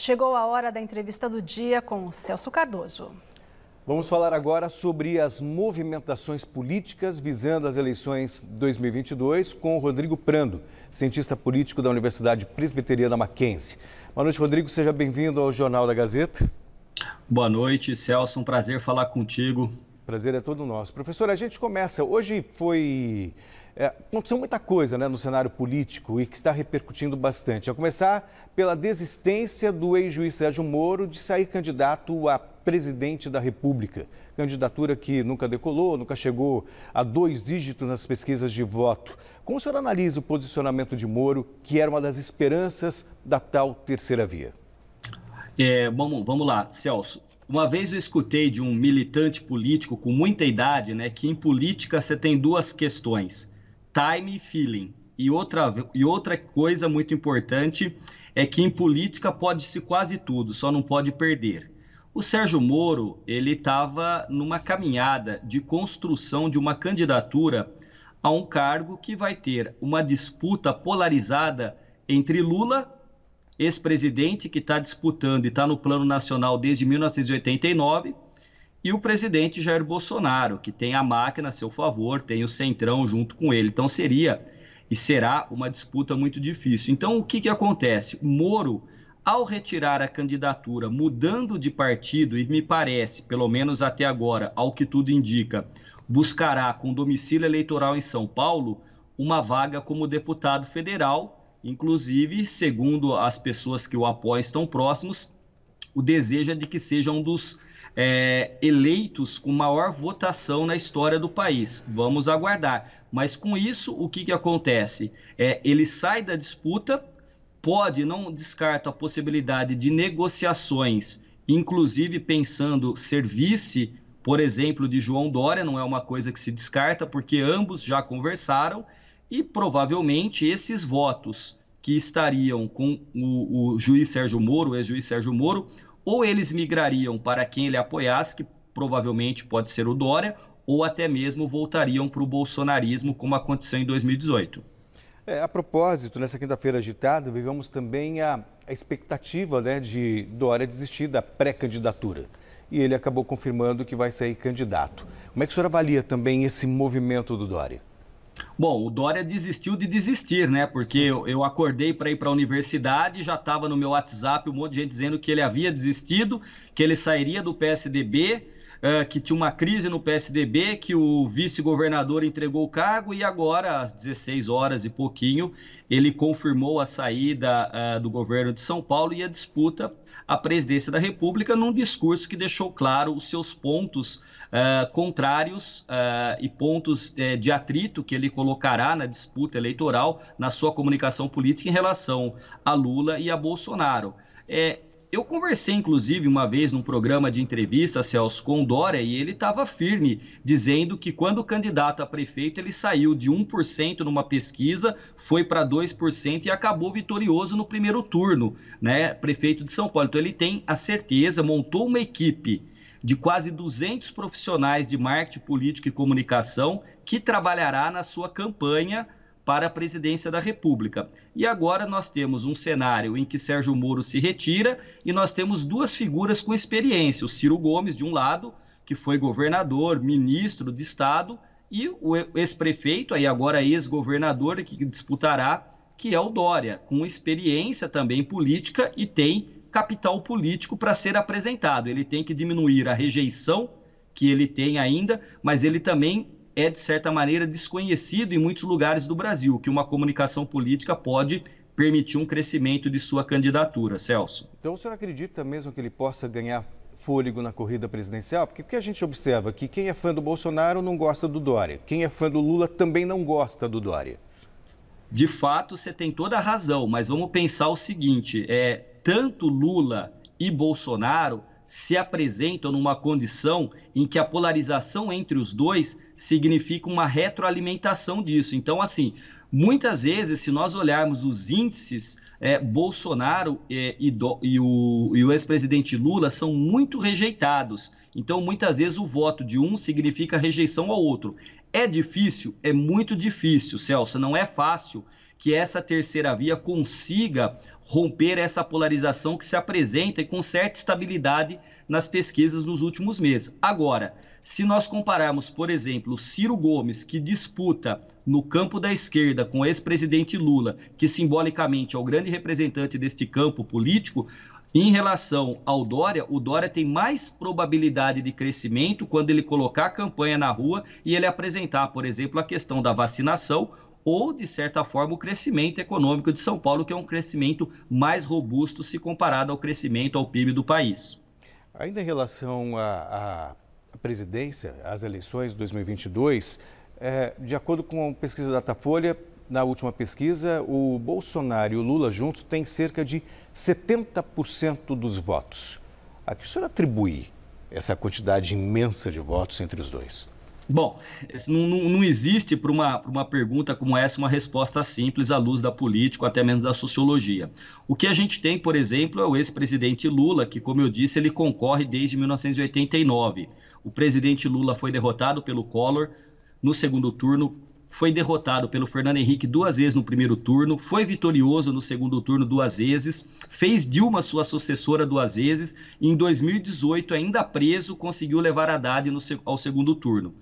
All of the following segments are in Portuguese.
Chegou a hora da entrevista do dia com Celso Cardoso. Vamos falar agora sobre as movimentações políticas visando as eleições 2022 com Rodrigo Prando, cientista político da Universidade Presbiteriana Mackenzie. Boa noite, Rodrigo. Seja bem-vindo ao Jornal da Gazeta. Boa noite, Celso. Um prazer falar contigo. Prazer é todo nosso. Professor, a gente começa. Hoje foi. É, aconteceu muita coisa né, no cenário político e que está repercutindo bastante. A começar pela desistência do ex-juiz Sérgio Moro de sair candidato a presidente da República. Candidatura que nunca decolou, nunca chegou a dois dígitos nas pesquisas de voto. Como o senhor analisa o posicionamento de Moro, que era uma das esperanças da tal terceira via? É, vamos lá, Celso. Uma vez eu escutei de um militante político com muita idade, né, que em política você tem duas questões: time e feeling. E outra, e outra coisa muito importante é que em política pode-se quase tudo, só não pode perder. O Sérgio Moro, ele estava numa caminhada de construção de uma candidatura a um cargo que vai ter uma disputa polarizada entre Lula ex-presidente que está disputando e está no plano nacional desde 1989, e o presidente Jair Bolsonaro, que tem a máquina a seu favor, tem o centrão junto com ele. Então seria e será uma disputa muito difícil. Então o que, que acontece? O Moro, ao retirar a candidatura, mudando de partido, e me parece, pelo menos até agora, ao que tudo indica, buscará com domicílio eleitoral em São Paulo uma vaga como deputado federal Inclusive, segundo as pessoas que o apoiam estão próximos, o desejo é de que seja um dos é, eleitos com maior votação na história do país. Vamos aguardar. Mas com isso, o que, que acontece? É, ele sai da disputa, pode, não descarta a possibilidade de negociações, inclusive pensando ser vice, por exemplo, de João Dória, não é uma coisa que se descarta, porque ambos já conversaram e provavelmente esses votos que estariam com o, o juiz Sérgio Moro, o ex-juiz Sérgio Moro, ou eles migrariam para quem ele apoiasse, que provavelmente pode ser o Dória, ou até mesmo voltariam para o bolsonarismo, como aconteceu em 2018. É, a propósito, nessa quinta-feira agitada, vivemos também a, a expectativa né, de Dória desistir da pré-candidatura. E ele acabou confirmando que vai sair candidato. Como é que o senhor avalia também esse movimento do Dória? Bom, o Dória desistiu de desistir, né? Porque eu, eu acordei para ir para a universidade, já estava no meu WhatsApp um monte de gente dizendo que ele havia desistido, que ele sairia do PSDB, uh, eh, que tinha uma crise no PSDB, que o vice-governador entregou o cargo e agora, às 16 horas e pouquinho, ele confirmou a saída uh, do governo de São Paulo e a disputa à presidência da República num discurso que deixou claro os seus pontos uh, contrários uh, e pontos uh, de atrito que ele colocará na disputa eleitoral, na sua comunicação política em relação a Lula e a Bolsonaro. É, eu conversei, inclusive, uma vez num programa de entrevista, Celso, com Dória, e ele estava firme, dizendo que quando o candidato a prefeito ele saiu de 1% numa pesquisa, foi para 2% e acabou vitorioso no primeiro turno, né? Prefeito de São Paulo. Então ele tem a certeza, montou uma equipe de quase 200 profissionais de marketing político e comunicação que trabalhará na sua campanha para a presidência da República. E agora nós temos um cenário em que Sérgio Moro se retira e nós temos duas figuras com experiência: o Ciro Gomes, de um lado, que foi governador, ministro de Estado, e o ex-prefeito, aí agora ex-governador, que disputará, que é o Dória, com experiência também política e tem capital político para ser apresentado. Ele tem que diminuir a rejeição que ele tem ainda, mas ele também é, de certa maneira, desconhecido em muitos lugares do Brasil, que uma comunicação política pode permitir um crescimento de sua candidatura, Celso. Então o senhor acredita mesmo que ele possa ganhar fôlego na corrida presidencial? Porque o que a gente observa é que quem é fã do Bolsonaro não gosta do Dória, quem é fã do Lula também não gosta do Dória. De fato, você tem toda a razão, mas vamos pensar o seguinte: é tanto Lula e Bolsonaro se apresentam numa condição em que a polarização entre os dois significa uma retroalimentação disso. Então, assim, muitas vezes, se nós olharmos os índices, é, Bolsonaro é, e, do, e o, e o ex-presidente Lula são muito rejeitados. Então, muitas vezes, o voto de um significa rejeição ao outro. É difícil? É muito difícil, Celso, não é fácil que essa terceira via consiga romper essa polarização que se apresenta e com certa estabilidade nas pesquisas nos últimos meses. Agora, se nós compararmos, por exemplo, o Ciro Gomes, que disputa no campo da esquerda com o ex-presidente Lula, que simbolicamente é o grande representante deste campo político, em relação ao Dória, o Dória tem mais probabilidade de crescimento quando ele colocar a campanha na rua e ele apresentar, por exemplo, a questão da vacinação ou, de certa forma, o crescimento econômico de São Paulo, que é um crescimento mais robusto se comparado ao crescimento ao PIB do país. Ainda em relação à, à presidência, às eleições de 2022, é, de acordo com a pesquisa da Datafolha, na última pesquisa, o Bolsonaro e o Lula juntos têm cerca de 70% dos votos. A que o senhor atribui essa quantidade imensa de votos entre os dois? Bom, não, não, existe para uma, uma pergunta como essa uma resposta simples à luz da política, ou até menos da sociologia. O que a gente tem, por exemplo, é o ex-presidente Lula, que, como eu disse, ele concorre desde 1989. O presidente Lula foi derrotado pelo Collor no segundo turno foi derrotado pelo Fernando Henrique duas vezes no primeiro turno, foi vitorioso no segundo turno duas vezes, fez Dilma sua sucessora duas vezes, e em 2018, ainda preso, conseguiu levar Haddad no, ao segundo turno.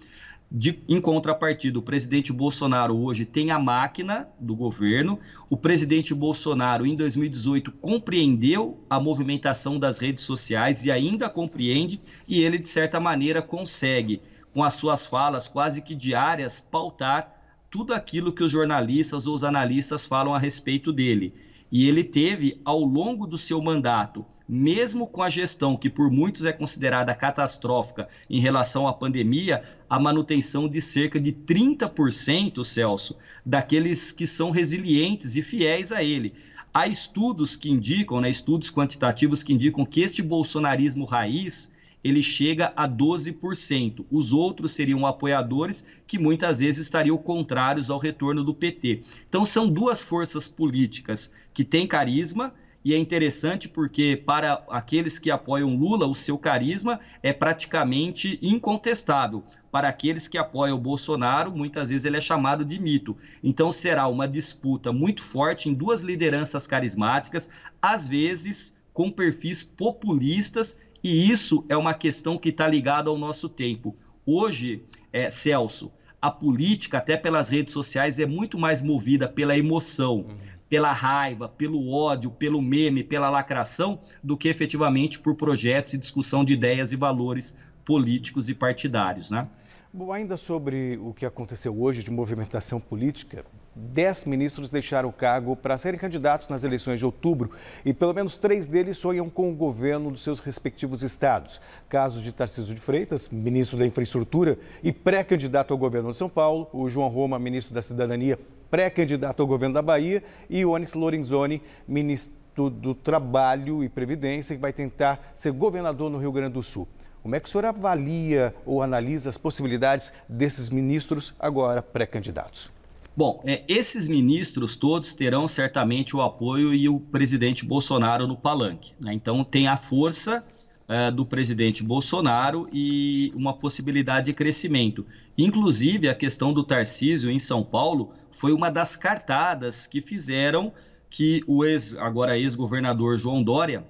De, em contrapartida, o presidente Bolsonaro hoje tem a máquina do governo. O presidente Bolsonaro, em 2018, compreendeu a movimentação das redes sociais e ainda compreende, e ele, de certa maneira, consegue, com as suas falas quase que diárias, pautar tudo aquilo que os jornalistas ou os analistas falam a respeito dele. E ele teve, ao longo do seu mandato, mesmo com a gestão que por muitos é considerada catastrófica em relação à pandemia, a manutenção de cerca de 30%, Celso, daqueles que são resilientes e fiéis a ele. Há estudos que indicam, né, estudos quantitativos que indicam que este bolsonarismo raiz ele chega a 12%. Os outros seriam apoiadores que muitas vezes estariam contrários ao retorno do PT. Então são duas forças políticas que têm carisma e é interessante porque para aqueles que apoiam Lula, o seu carisma é praticamente incontestável. Para aqueles que apoiam Bolsonaro, muitas vezes ele é chamado de mito. Então será uma disputa muito forte em duas lideranças carismáticas, às vezes com perfis populistas e isso é uma questão que está ligada ao nosso tempo. Hoje, é, Celso, a política, até pelas redes sociais, é muito mais movida pela emoção, uhum. pela raiva, pelo ódio, pelo meme, pela lacração, do que efetivamente por projetos e discussão de ideias e valores políticos e partidários. Né? Bom, ainda sobre o que aconteceu hoje de movimentação política, Dez ministros deixaram o cargo para serem candidatos nas eleições de outubro e pelo menos três deles sonham com o governo dos seus respectivos estados. Casos de Tarcísio de Freitas, ministro da Infraestrutura e pré-candidato ao governo de São Paulo, o João Roma, ministro da Cidadania, pré-candidato ao governo da Bahia, e Onyx Lorenzoni, ministro do Trabalho e Previdência, que vai tentar ser governador no Rio Grande do Sul. Como é que o senhor avalia ou analisa as possibilidades desses ministros agora pré-candidatos? Bom, é, esses ministros todos terão certamente o apoio e o presidente Bolsonaro no palanque. Né? Então, tem a força é, do presidente Bolsonaro e uma possibilidade de crescimento. Inclusive, a questão do Tarcísio em São Paulo foi uma das cartadas que fizeram que o ex, agora ex-governador João Dória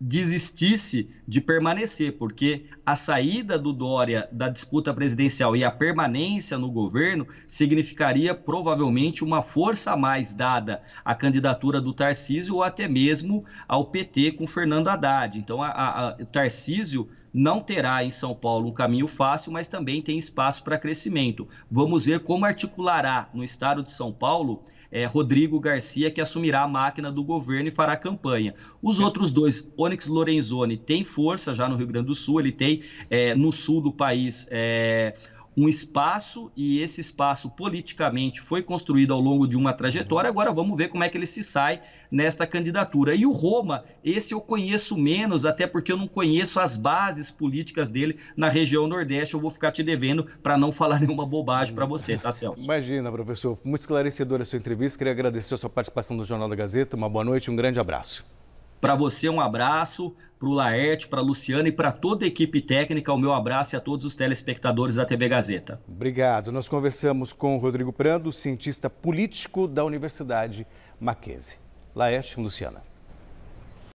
desistisse de permanecer, porque a saída do Dória da disputa presidencial e a permanência no governo significaria provavelmente uma força a mais dada à candidatura do Tarcísio ou até mesmo ao PT com Fernando Haddad. Então, a, a, o Tarcísio não terá em São Paulo um caminho fácil, mas também tem espaço para crescimento. Vamos ver como articulará no estado de São Paulo é, Rodrigo Garcia, que assumirá a máquina do governo e fará campanha. Os outros dois, Onyx Lorenzoni, tem força já no Rio Grande do Sul, ele tem é, no sul do país. É, um espaço e esse espaço politicamente foi construído ao longo de uma trajetória. Agora vamos ver como é que ele se sai nesta candidatura. E o Roma, esse eu conheço menos, até porque eu não conheço as bases políticas dele na região Nordeste. Eu vou ficar te devendo para não falar nenhuma bobagem para você, tá, Celso? Imagina, professor. Muito esclarecedora a sua entrevista. Queria agradecer a sua participação no Jornal da Gazeta. Uma boa noite, um grande abraço. Para você, um abraço, para o Laerte, para a Luciana e para toda a equipe técnica, o meu abraço e a todos os telespectadores da TV Gazeta. Obrigado. Nós conversamos com o Rodrigo Prando, cientista político da Universidade Mackenzie. Laerte, Luciana.